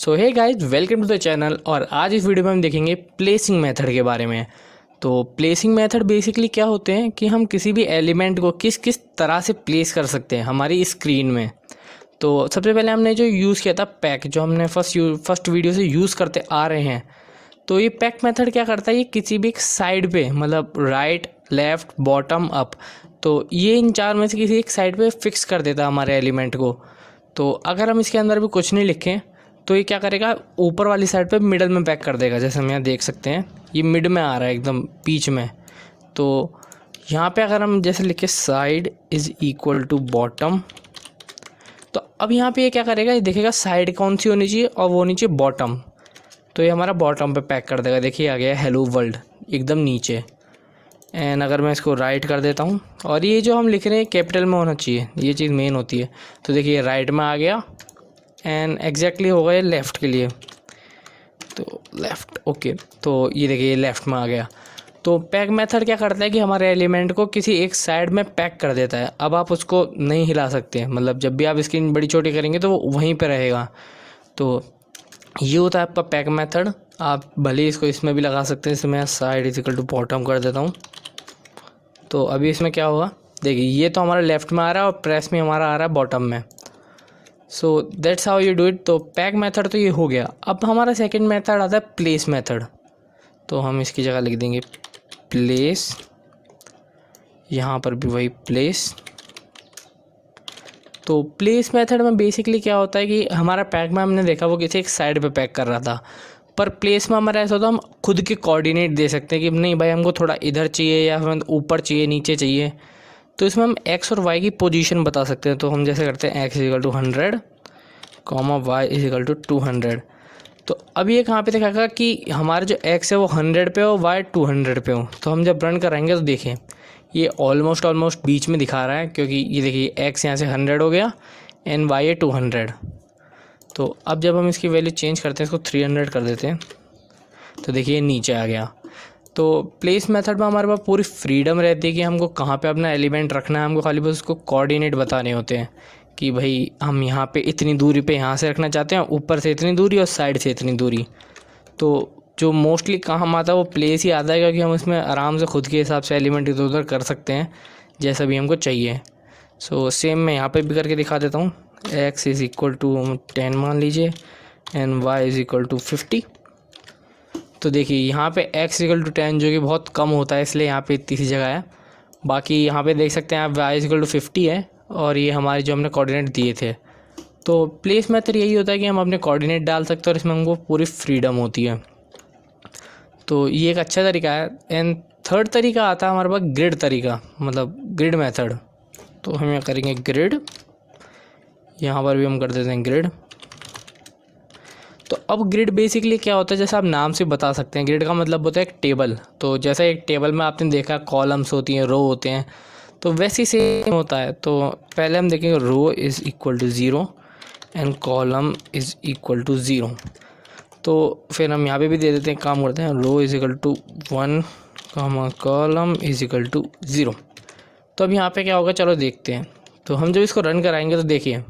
So hey guys welcome to the channel और आज इस वीडियो में हम देखेंगे प्लेसिंग मेथड के बारे में तो प्लेसिंग मेथड बेसिकली क्या होते हैं कि हम किसी भी एलिमेंट को किस किस तरह से प्लेस कर सकते हैं हमारी स्क्रीन में तो सबसे पहले हमने जो यूज़ किया था पैक जो हमने फर्स्ट फर्स्ट वीडियो से यूज़ करते आ रहे हैं तो ये पैक मेथड क्या करता है ये किसी भी एक साइड पे मतलब राइट लेफ़्ट बॉटम अप तो ये इन चार में से किसी एक साइड पे फिक्स कर देता है हमारे एलिमेंट को तो अगर हम इसके अंदर भी कुछ नहीं लिखें तो ये क्या करेगा ऊपर वाली साइड पे मिडल में पैक कर देगा जैसे हम यहाँ देख सकते हैं ये मिड में आ रहा है एकदम बीच में तो यहाँ पे अगर हम जैसे लिखे side is equal to bottom तो अब यहाँ पे ये क्या करेगा ये देखेगा साइड कौन सी होनी चाहिए और वो होनी चाहिए बॉटम तो ये हमारा बॉटम पे पैक कर देगा देखिए आ गया हेलो वर्ल्ड एकदम नीचे एंड अगर मैं इसको राइट कर देता हूँ और ये जो हम लिख रहे हैं कैपिटल में होना चाहिए ये चीज़ मेन होती है तो देखिए राइट में आ गया एंड एग्जैक्टली हो गए लेफ़्ट के लिए तो लेफ़्ट ओके तो ये देखिए ये लेफ़्ट में आ गया तो पैक मेथड क्या करता है कि हमारे एलिमेंट को किसी एक साइड में पैक कर देता है अब आप उसको नहीं हिला सकते मतलब जब भी आप स्क्रीन बड़ी छोटी करेंगे तो वो वहीं पर रहेगा तो ये होता है आपका पैक मेथड आप भले इसको इसमें भी लगा सकते हैं इसमें साइड इजिकल टू बॉटम कर देता हूँ तो अभी इसमें क्या होगा देखिए ये तो हमारा लेफ़्ट में आ रहा है और प्रेस में हमारा आ रहा है बॉटम में so that's how you do it तो पैक मेथड तो ये हो गया अब हमारा सेकंड मेथड आता है प्लेस मेथड तो हम इसकी जगह लिख देंगे प्लेस यहाँ पर भी वही प्लेस तो प्लेस मेथड में बेसिकली क्या होता है कि हमारा पैक में हमने देखा वो किसी एक साइड पे पैक कर रहा था पर प्लेस में हमारा ऐसा होता है हम खुद के कोऑर्डिनेट दे सकते हैं कि नहीं भाई हमको थोड़ा इधर चाहिए या फिर ऊपर चाहिए नीचे चाहिए तो इसमें हम एक्स और वाई की पोजीशन बता सकते हैं तो हम जैसे करते हैं x is equal to hundred comma y is equal to two hundred तो अब ये कहाँ पे देखा कि हमारे जो एक्स है वो हंड्रेड पे हो वाई टू हंड्रेड पे हो तो हम जब रन कराएंगे तो देखें ये ऑलमोस्ट ऑलमोस्ट बीच में दिखा रहा है क्योंकि ये देखिए एक्स यहाँ से हंड्रेड हो गया एंड वाई है टू हंड्रेड तो अब जब हम इसकी वैल्यू चेंज करते हैं इसको थ्री हंड्रेड कर देते हैं तो देखिए नीचे आ गया तो प्लेस मेथड में हमारे पास पूरी फ्रीडम रहती है कि हमको कहाँ पे अपना एलिमेंट रखना है हमको खाली बस उसको कोऑर्डिनेट बताने होते हैं कि भाई हम यहाँ पे इतनी दूरी पे यहाँ से रखना चाहते हैं ऊपर से इतनी दूरी और साइड से इतनी दूरी तो जो मोस्टली काम आता है वो प्लेस ही आता है क्योंकि हम इसमें आराम से खुद के हिसाब से एलिमेंट इधर उधर कर सकते हैं जैसा भी हमको चाहिए सो so, सेम मैं यहाँ पर भी करके दिखा देता हूँ x is equal to ten मान लीजिए and y is equal to fifty तो देखिए यहाँ पे x इक्वल टू टेन जो कि बहुत कम होता है इसलिए यहाँ पे तीसरी जगह है बाकी यहाँ पे देख सकते हैं आप y इक्वल टू फिफ्टी है और ये हमारे जो हमने कोऑर्डिनेट दिए थे तो प्लेस मेथड यही होता है कि हम अपने कोऑर्डिनेट डाल सकते हैं और इसमें हमको पूरी फ्रीडम होती है तो ये एक अच्छा तरीका है एंड थर्ड तरीका आता है हमारे पास ग्रिड तरीका मतलब ग्रिड मैथड तो हम यहाँ करेंगे ग्रिड यहाँ पर भी हम कर देते हैं ग्रिड तो अब ग्रिड बेसिकली क्या होता है जैसे आप नाम से बता सकते हैं ग्रिड का मतलब होता है एक टेबल तो जैसे एक टेबल में आपने देखा कॉलम्स होती हैं रो होते हैं तो वैसे ही सेम होता है तो पहले हम देखेंगे row is equal to zero and column is equal to zero तो फिर हम यहाँ पे भी दे देते हैं काम करते हैं row is equal to one column is equal to zero तो अब यहाँ पे क्या होगा चलो देखते हैं तो हम जब इसको रन कराएंगे तो देखिए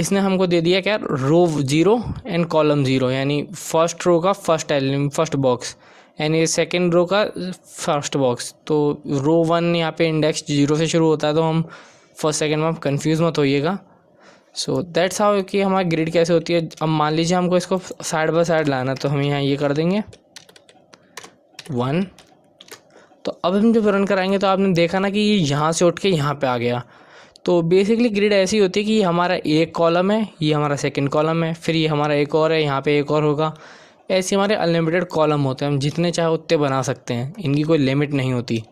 इसने हमको दे दिया क्या row zero and column zero यानी फर्स्ट रो का फर्स्ट एलिम फर्स्ट बॉक्स यानी सेकेंड रो का फर्स्ट बॉक्स तो रो वन यहाँ पे इंडेक्स जीरो से शुरू होता है तो हम फर्स्ट सेकेंड में कन्फ्यूज़ मत होइएगा सो दैट्स हाउ कि हमारी ग्रिड कैसे होती है अब मान लीजिए हमको इसको साइड बाय साइड लाना तो हम यहाँ ये कर देंगे वन तो अब हम जब रन कराएंगे तो आपने देखा ना कि ये यहाँ से उठ के यहाँ पे आ गया तो बेसिकली ग्रिड ऐसी होती है कि हमारा एक कॉलम है ये हमारा सेकंड कॉलम है फिर ये हमारा एक और है यहाँ पे एक और होगा ऐसे हमारे अनलिमिटेड कॉलम होते हैं हम जितने चाहे उतने बना सकते हैं इनकी कोई लिमिट नहीं होती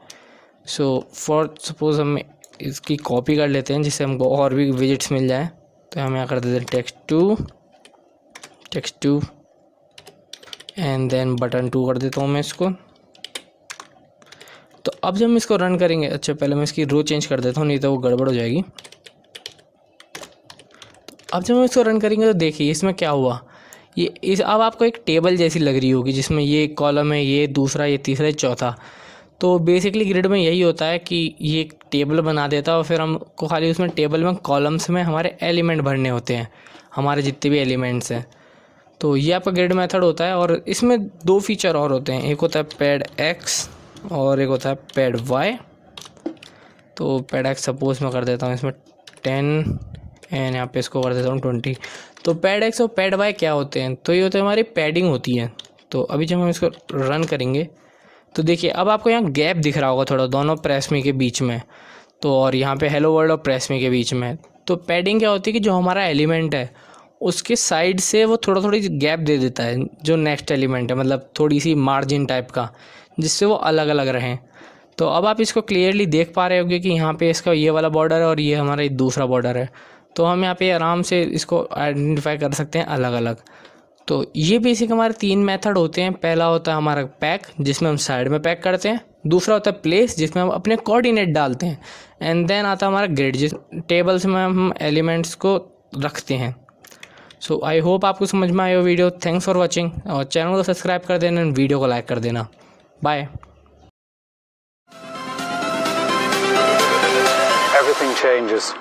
सो फॉर सपोज़ हम इसकी कॉपी कर लेते हैं जिससे हमको और भी विजिट्स मिल जाए तो हम यहाँ कर देते हैं text two text two and then button two कर देता हूँ मैं इसको तो अब जब हम इसको रन करेंगे अच्छा पहले मैं इसकी रो चेंज कर देता हूँ नहीं तो वो गड़बड़ हो जाएगी तो अब जब हम इसको रन करेंगे तो देखिए इसमें क्या हुआ ये इस अब आपको एक टेबल जैसी लग रही होगी जिसमें ये कॉलम है ये दूसरा ये तीसरा चौथा तो बेसिकली ग्रिड में यही होता है कि ये एक टेबल बना देता है और फिर हमको खाली उसमें टेबल में कॉलम्स में हमारे एलिमेंट भरने होते हैं हमारे जितने भी एलिमेंट्स हैं तो ये आपका ग्रिड मेथड होता है और इसमें दो फीचर और होते हैं एक होता है पेड एक्स और एक होता है पेड वाई तो पेड एक्स सपोज मैं कर देता हूँ इसमें टेन एंड यहाँ पे इसको कर देता हूँ ट्वेंटी तो पैड एक्स और पैड वाई क्या होते हैं तो ये होते हैं हमारी पैडिंग होती है तो अभी जब हम इसको रन करेंगे तो देखिए अब आपको यहाँ गैप दिख रहा होगा थोड़ा दोनों प्रेस के बीच में तो और यहाँ पे हेलो वर्ल्ड और प्रेस के बीच में तो पैडिंग क्या होती है कि जो हमारा एलिमेंट है उसके साइड से वो थोड़ा थोड़ी गैप दे देता है जो नेक्स्ट एलिमेंट है मतलब थोड़ी सी मार्जिन टाइप का जिससे वो अलग अलग रहें तो अब आप इसको क्लियरली देख पा रहे होंगे कि यहाँ पे इसका ये वाला बॉर्डर है और ये हमारा दूसरा बॉर्डर है तो हम यहाँ पे आराम से इसको आइडेंटिफाई कर सकते हैं अलग अलग तो ये बेसिक हमारे तीन मेथड होते हैं पहला होता है हमारा पैक जिसमें हम साइड में पैक करते हैं दूसरा होता है प्लेस जिसमें हम अपने कोऑर्डिनेट डालते हैं एंड देन आता है हमारा ग्रिड जिस टेबल्स में हम एलिमेंट्स को रखते हैं सो आई होप आपको समझ में आया वीडियो थैंक्स फॉर वॉचिंग और चैनल को सब्सक्राइब कर देना एंड वीडियो को लाइक कर देना Bye. Everything changes.